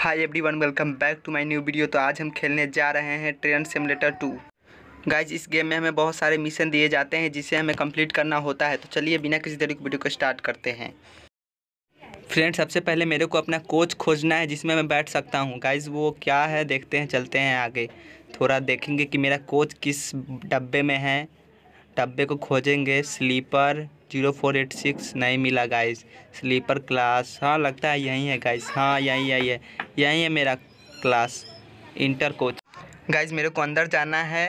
hi everyone welcome back to my new video तो आज हम खेलने जा रहे हैं ट्रेन सिमुलेटर टू गाइज इस गेम में हमें बहुत सारे मिशन दिए जाते हैं जिसे हमें कंप्लीट करना होता है तो चलिए बिना किसी तरीके वीडियो को स्टार्ट करते हैं फ्रेंड सबसे पहले मेरे को अपना कोच खोजना है जिसमें मैं बैठ सकता हूँ गाइज वो क्या है देखते हैं चलते हैं आगे थोड़ा देखेंगे कि मेरा कोच किस डब्बे में है डब्बे को खोजेंगे sleeper zero four eight six नहीं मिला गाइस स्लीपर क्लास हाँ लगता है यही है गाइस हाँ यही यही है यही है मेरा क्लास इंटर कोच गाइज मेरे को अंदर जाना है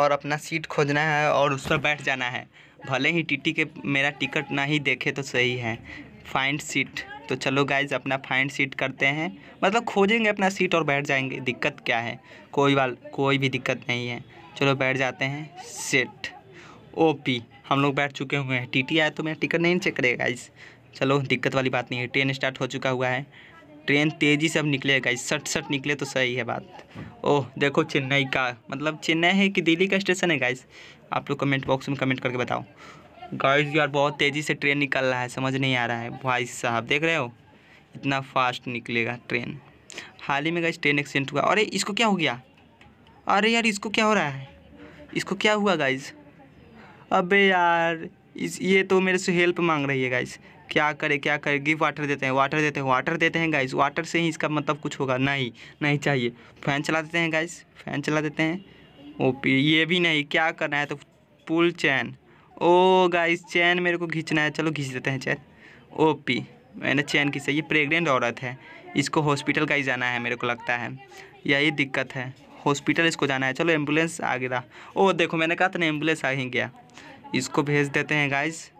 और अपना सीट खोजना है और उस पर बैठ जाना है भले ही टीटी के मेरा टिकट ना ही देखे तो सही है फाइंड सीट तो चलो गाइज अपना फाइंड सीट करते हैं मतलब खोजेंगे अपना सीट और बैठ जाएंगे दिक्कत क्या है कोई वाल कोई भी दिक्कत नहीं है चलो बैठ जाते हैं सेट ओपी हम लोग बैठ चुके हुए हैं टीटी आया तो मेरा टिकट नहीं चेक करेगा गाइज चलो दिक्कत वाली बात नहीं है ट्रेन स्टार्ट हो चुका हुआ है ट्रेन तेज़ी से अब निकलेगा सट सट निकले तो सही है बात ओह देखो चेन्नई का मतलब चेन्नई है कि दिल्ली का स्टेशन है गाइस आप लोग कमेंट बॉक्स में कमेंट करके बताओ गाइस यार बहुत तेज़ी से ट्रेन निकल रहा है समझ नहीं आ रहा है भाई साहब देख रहे हो इतना फास्ट निकलेगा ट्रेन हाल ही में गाइस ट्रेन एक्सीडेंट हुआ अरे इसको क्या हो गया अरे यार इसको क्या हो रहा है इसको क्या हुआ गाइज अबे यार इस ये तो मेरे से हेल्प मांग रही है गाइस क्या करे क्या करे गिफ्ट वाटर देते हैं वाटर देते हैं वाटर देते हैं गाइस वाटर से ही इसका मतलब कुछ होगा नहीं नहीं चाहिए फैन चला देते हैं गाइस फैन चला देते हैं ओ ये भी नहीं क्या करना है तो पुल चैन ओ गाइस चैन मेरे को खींचना है चलो खींच देते हैं चैन ओ पी मैंने चैन की सही प्रेगनेंट औरत है इसको हॉस्पिटल का ही जाना है मेरे को लगता है यही दिक्कत है हॉस्पिटल इसको जाना है चलो एम्बुलेंस आ गया ओ देखो मैंने कहा था ना एम्बुलेंस आ ही गया इसको भेज देते हैं गाइस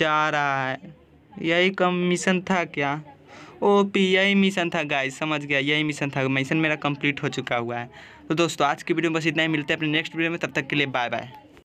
जा रहा है यही कम मिशन था क्या ओ पी यही मिशन था गाइस समझ गया यही मिशन था मिशन मेरा कंप्लीट हो चुका हुआ है तो दोस्तों आज की वीडियो में बस इतना ही मिलते हैं अपने नेक्स्ट वीडियो में तब तक के लिए बाय बाय